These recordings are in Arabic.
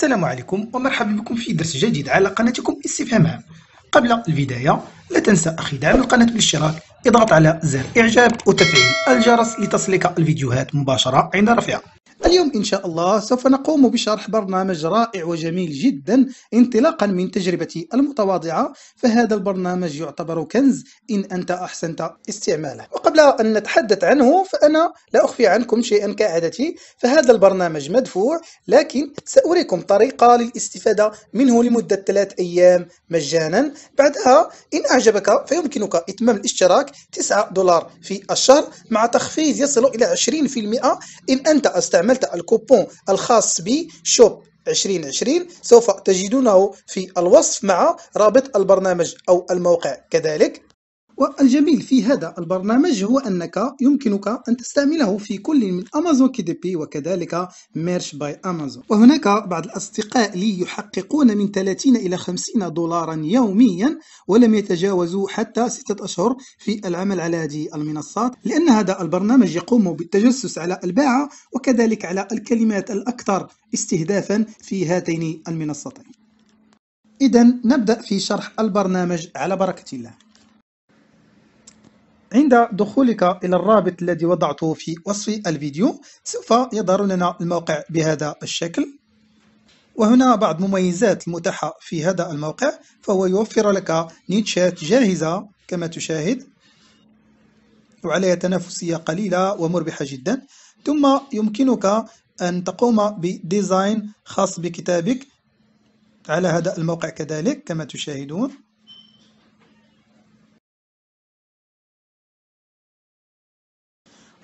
السلام عليكم ومرحبا بكم في درس جديد على قناتكم استفهام عام قبل البداية لا تنسى أخي دعم القناة بالاشتراك اضغط على زر إعجاب وتفعيل الجرس لتصلك الفيديوهات مباشرة عند رفعها اليوم إن شاء الله سوف نقوم بشرح برنامج رائع وجميل جدا انطلاقا من تجربتي المتواضعة فهذا البرنامج يعتبر كنز إن أنت أحسنت استعماله وقبل أن نتحدث عنه فأنا لا أخفي عنكم شيئا كعادتي فهذا البرنامج مدفوع لكن سأريكم طريقة للاستفادة منه لمدة ثلاث أيام مجانا بعدها إن أعجبك فيمكنك إتمام الاشتراك 9 دولار في الشهر مع تخفيض يصل إلى 20% إن أنت استعملت عملت الكوبون الخاص شوب 2020 سوف تجدونه في الوصف مع رابط البرنامج أو الموقع كذلك والجميل في هذا البرنامج هو أنك يمكنك أن تستعمله في كل من أمازون كي دي بي وكذلك ميرش باي أمازون وهناك بعض الأصدقاء لي يحققون من 30 إلى 50 دولارا يوميا ولم يتجاوزوا حتى ستة أشهر في العمل على هذه المنصات لأن هذا البرنامج يقوم بالتجسس على الباعة وكذلك على الكلمات الأكثر استهدافا في هاتين المنصتين إذا نبدأ في شرح البرنامج على بركة الله عند دخولك إلى الرابط الذي وضعته في وصف الفيديو سوف يظهر لنا الموقع بهذا الشكل وهنا بعض مميزات المتاحة في هذا الموقع فهو يوفر لك نيتشات جاهزة كما تشاهد وعليها تنافسية قليلة ومربحة جدا ثم يمكنك أن تقوم بديزاين خاص بكتابك على هذا الموقع كذلك كما تشاهدون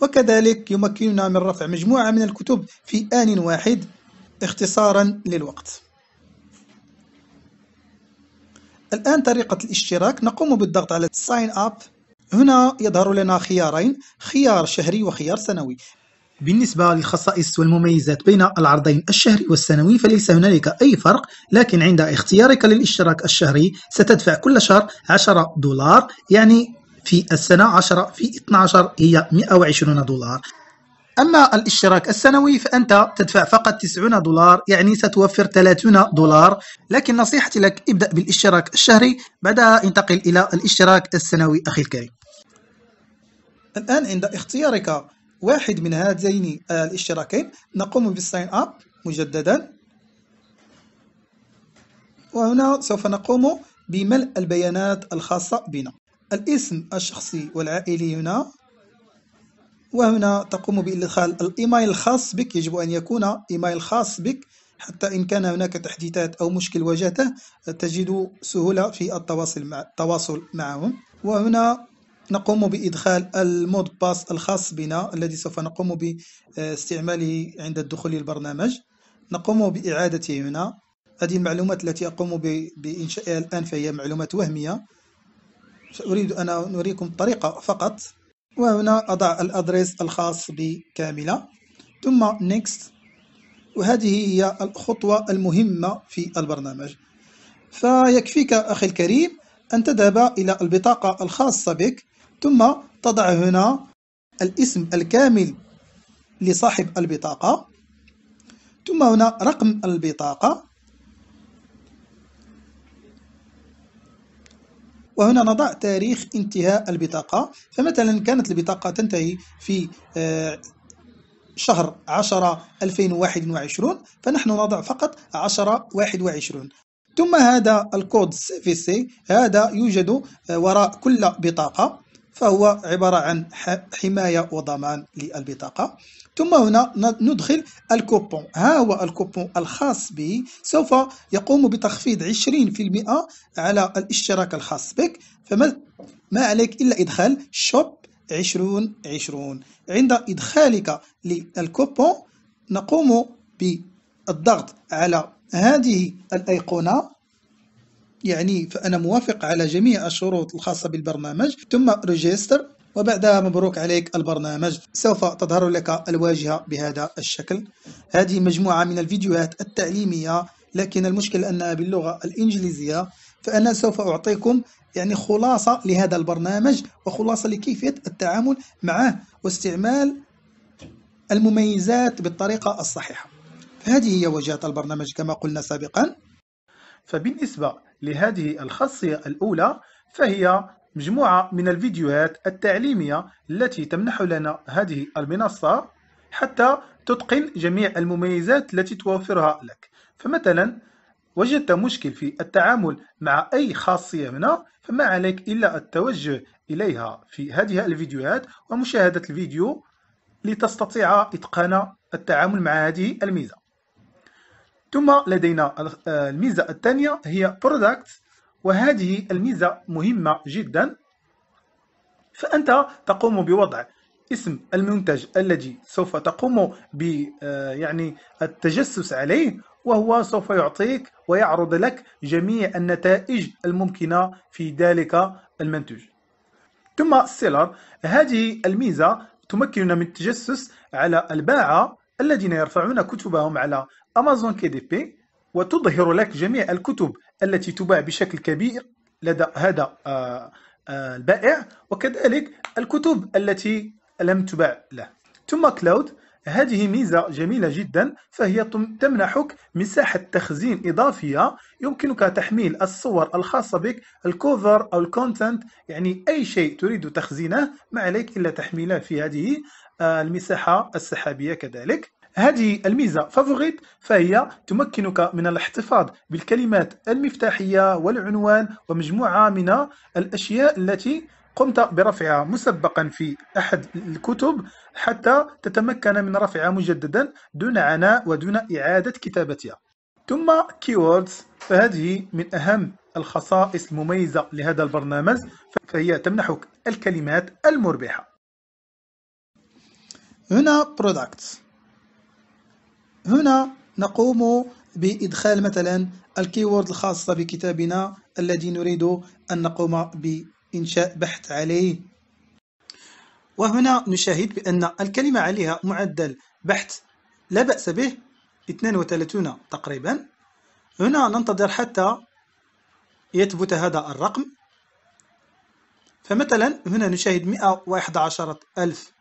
وكذلك يمكننا من رفع مجموعة من الكتب في آن واحد اختصارا للوقت الآن طريقة الاشتراك نقوم بالضغط على Sign Up هنا يظهر لنا خيارين خيار شهري وخيار سنوي بالنسبة للخصائص والمميزات بين العرضين الشهري والسنوي فليس هنالك أي فرق لكن عند اختيارك للاشتراك الشهري ستدفع كل شهر 10 دولار يعني في السنة 10 في 12 هي 120 دولار أما الاشتراك السنوي فأنت تدفع فقط 90 دولار يعني ستوفر 30 دولار لكن نصيحتي لك ابدأ بالاشتراك الشهري بعدها انتقل إلى الاشتراك السنوي أخي الكريم الآن عند اختيارك واحد من هذين الاشتراكين نقوم بالساين أب مجددا وهنا سوف نقوم بملء البيانات الخاصة بنا الاسم الشخصي والعائلي هنا وهنا تقوم بإدخال الإيميل الخاص بك يجب أن يكون إيميل خاص بك حتى إن كان هناك تحديثات أو مشكل واجهته تجد سهولة في التواصل مع التواصل معهم وهنا نقوم بإدخال المود باس الخاص بنا الذي سوف نقوم باستعماله عند الدخول للبرنامج نقوم بإعادته هنا هذه المعلومات التي أقوم بإنشائها الآن فهي معلومات وهمية أريد أن أريكم الطريقة فقط وهنا أضع الأدريس الخاص بكاملة ثم next وهذه هي الخطوة المهمة في البرنامج فيكفيك أخي الكريم أن تذهب إلى البطاقة الخاصة بك ثم تضع هنا الاسم الكامل لصاحب البطاقة ثم هنا رقم البطاقة وهنا نضع تاريخ انتهاء البطاقة فمثلا كانت البطاقة تنتهي في آه، شهر 10 2021 فنحن نضع فقط 10 21 ثم هذا الكود سي سي هذا يوجد آه، وراء كل بطاقة فهو عبارة عن حماية وضمان للبطاقة ثم هنا ندخل الكوبون ها هو الكوبون الخاص به سوف يقوم بتخفيض 20% على الاشتراك الخاص بك فما ما عليك إلا إدخال شوب 20 20 عند إدخالك للكوبون نقوم بالضغط على هذه الأيقونة يعني فأنا موافق على جميع الشروط الخاصة بالبرنامج ثم ريجستر وبعدها مبروك عليك البرنامج سوف تظهر لك الواجهة بهذا الشكل هذه مجموعة من الفيديوهات التعليمية لكن المشكل أنها باللغة الإنجليزية فأنا سوف أعطيكم يعني خلاصة لهذا البرنامج وخلاصة لكيفية التعامل معه واستعمال المميزات بالطريقة الصحيحة فهذه هي واجهة البرنامج كما قلنا سابقا فبالنسبة لهذه الخاصية الأولى فهي مجموعة من الفيديوهات التعليمية التي تمنح لنا هذه المنصة حتى تتقن جميع المميزات التي توفرها لك فمثلا وجدت مشكل في التعامل مع أي خاصية منها فما عليك إلا التوجه إليها في هذه الفيديوهات ومشاهدة الفيديو لتستطيع إتقان التعامل مع هذه الميزة ثم لدينا آه، الميزة الثانية هي Products وهذه الميزة مهمة جدا فأنت تقوم بوضع اسم المنتج الذي سوف تقوم ب آه، يعني التجسس عليه وهو سوف يعطيك ويعرض لك جميع النتائج الممكنة في ذلك المنتج ثم السيلر هذه الميزة تمكننا من التجسس على الباعة الذين يرفعون كتبهم على أمازون كي دي بي وتظهر لك جميع الكتب التي تباع بشكل كبير لدى هذا آه، آه، البائع وكذلك الكتب التي لم تباع له ثم كلاود هذه ميزة جميلة جدا فهي تمنحك مساحة تخزين إضافية يمكنك تحميل الصور الخاصة بك الكوفر أو الكونتنت يعني أي شيء تريد تخزينه ما عليك إلا تحميله في هذه آه، المساحة السحابية كذلك هذه الميزة فافوريت فهي تمكنك من الاحتفاظ بالكلمات المفتاحية والعنوان ومجموعة من الأشياء التي قمت برفعها مسبقا في أحد الكتب حتى تتمكن من رفعها مجددا دون عناء ودون إعادة كتابتها ثم كيوردز فهذه من أهم الخصائص المميزة لهذا البرنامج فهي تمنحك الكلمات المربحة هنا Products هنا نقوم بإدخال مثلا الكيورد الخاصة بكتابنا الذي نريد أن نقوم بإنشاء بحث عليه وهنا نشاهد بأن الكلمة عليها معدل بحث لا بأس به 32 تقريبا هنا ننتظر حتى يثبت هذا الرقم فمثلا هنا نشاهد 111 ألف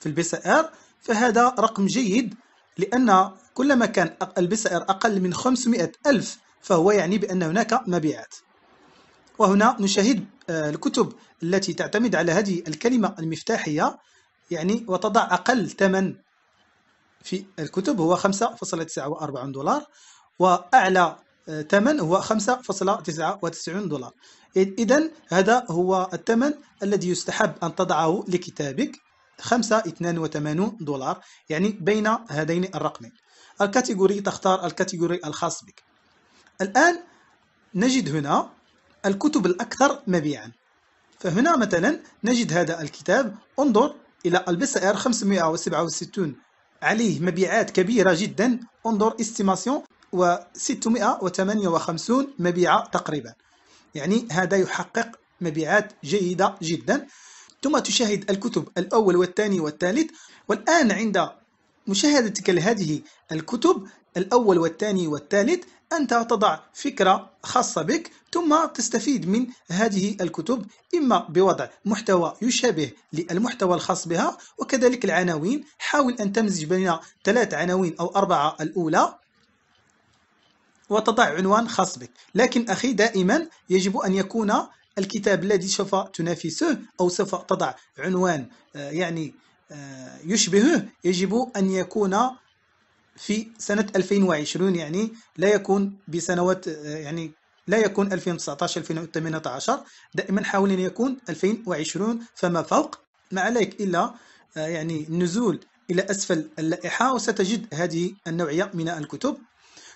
في البي سي ار فهذا رقم جيد لأن كلما كان البسائر أقل من 500 ألف فهو يعني بأن هناك مبيعات وهنا نشاهد آه، الكتب التي تعتمد على هذه الكلمة المفتاحية يعني وتضع أقل ثمن في الكتب هو 5.49 دولار وأعلى آه، ثمن هو 5.99 دولار إذا هذا هو الثمن الذي يستحب أن تضعه لكتابك 582 دولار يعني بين هذين الرقمين الكاتيجوري تختار الكاتيجوري الخاص بك الآن نجد هنا الكتب الأكثر مبيعا فهنا مثلا نجد هذا الكتاب انظر إلى البسائر ار 567 عليه مبيعات كبيرة جدا انظر استيماسيون و 658 مبيعة تقريبا يعني هذا يحقق مبيعات جيدة جدا ثم تشاهد الكتب الأول والثاني والثالث والآن عند مشاهدتك لهذه الكتب الأول والثاني والثالث أنت تضع فكرة خاصة بك ثم تستفيد من هذه الكتب إما بوضع محتوى يشابه للمحتوى الخاص بها وكذلك العناوين حاول أن تمزج بين ثلاث عناوين أو أربعة الأولى وتضع عنوان خاص بك لكن أخي دائما يجب أن يكون الكتاب الذي سوف تنافسه أو سوف تضع عنوان آه، يعني آه، يشبهه يجب أن يكون في سنة 2020 يعني لا يكون بسنوات آه، يعني لا يكون 2019 2018 دائما حاول ان يكون 2020 فما فوق ما عليك الا يعني النزول الى اسفل اللائحه وستجد هذه النوعيه من الكتب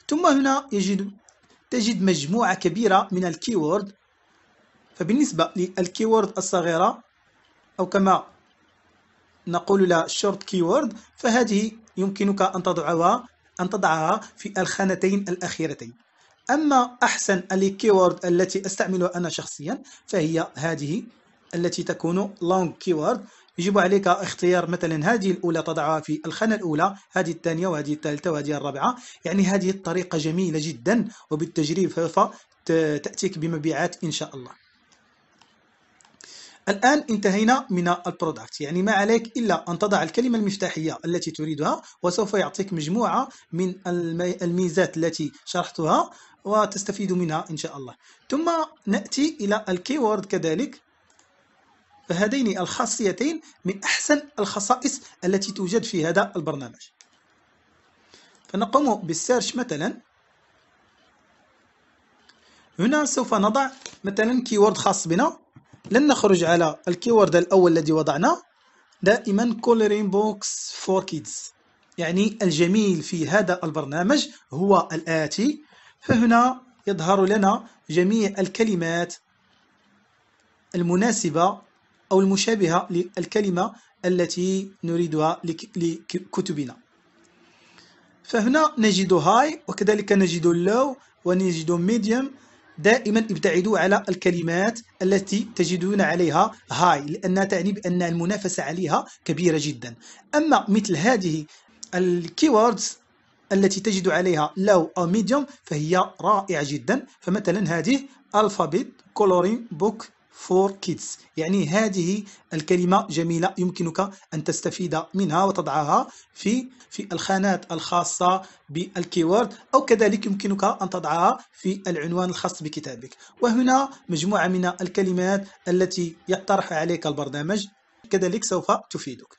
ثم هنا يجد تجد مجموعه كبيره من الكيورد فبالنسبة للكيورد الصغيرة أو كما نقول لها شورت كيورد فهذه يمكنك أن تضعها أن تضعها في الخانتين الأخيرتين أما أحسن الكيورد التي أستعملها أنا شخصيا فهي هذه التي تكون long keyword يجب عليك اختيار مثلا هذه الأولى تضعها في الخانة الأولى هذه الثانية وهذه الثالثة وهذه الرابعة يعني هذه الطريقة جميلة جدا وبالتجريب سوف تأتيك بمبيعات إن شاء الله الآن انتهينا من البرودكت يعني ما عليك إلا أن تضع الكلمة المفتاحية التي تريدها وسوف يعطيك مجموعة من الميزات التي شرحتها وتستفيد منها إن شاء الله ثم نأتي إلى الكيورد كذلك فهذين الخاصيتين من أحسن الخصائص التي توجد في هذا البرنامج فنقوم بالسيرش مثلا هنا سوف نضع مثلا كيورد خاص بنا لن نخرج على الكيورد الأول الذي وضعناه دائما coloring بوكس فور كيدز يعني الجميل في هذا البرنامج هو الآتي فهنا يظهر لنا جميع الكلمات المناسبة أو المشابهة للكلمة التي نريدها لكتبنا فهنا نجد هاي وكذلك نجد لو ونجد medium دائما ابتعدوا على الكلمات التي تجدون عليها هاي لأنها تعني بأن المنافسة عليها كبيرة جدا أما مثل هذه الكيوردز التي تجد عليها لو أو ميديوم فهي رائعة جدا فمثلا هذه الفابيت كولورين بوك فور kids يعني هذه الكلمة جميلة يمكنك أن تستفيد منها وتضعها في في الخانات الخاصة بالكيورد أو كذلك يمكنك أن تضعها في العنوان الخاص بكتابك وهنا مجموعة من الكلمات التي يقترح عليك البرنامج كذلك سوف تفيدك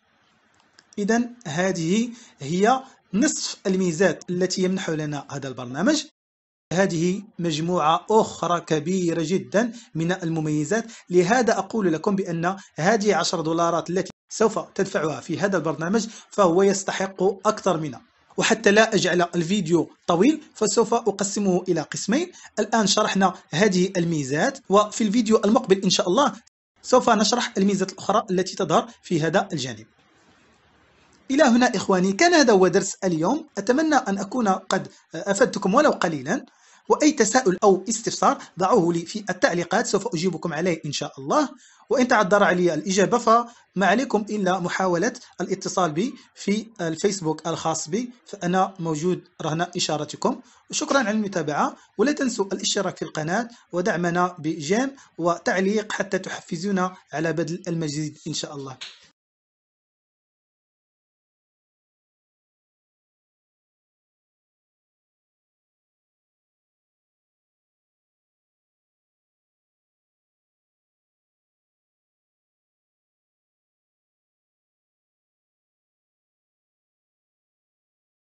إذا هذه هي نصف الميزات التي يمنح لنا هذا البرنامج هذه مجموعة أخرى كبيرة جدا من المميزات لهذا أقول لكم بأن هذه 10 دولارات التي سوف تدفعها في هذا البرنامج فهو يستحق أكثر منها وحتى لا أجعل الفيديو طويل فسوف أقسمه إلى قسمين الآن شرحنا هذه الميزات وفي الفيديو المقبل إن شاء الله سوف نشرح الميزات الأخرى التي تظهر في هذا الجانب إلى هنا إخواني كان هذا هو درس اليوم أتمنى أن أكون قد أفدتكم ولو قليلا وأي تساؤل أو استفسار ضعوه لي في التعليقات سوف أجيبكم عليه إن شاء الله وإن تعذر علي الإجابة فما عليكم إلا محاولة الاتصال بي في الفيسبوك الخاص بي فأنا موجود رهن إشارتكم وشكرا على المتابعة ولا تنسوا الاشتراك في القناة ودعمنا بجيم وتعليق حتى تحفزونا على بذل المزيد إن شاء الله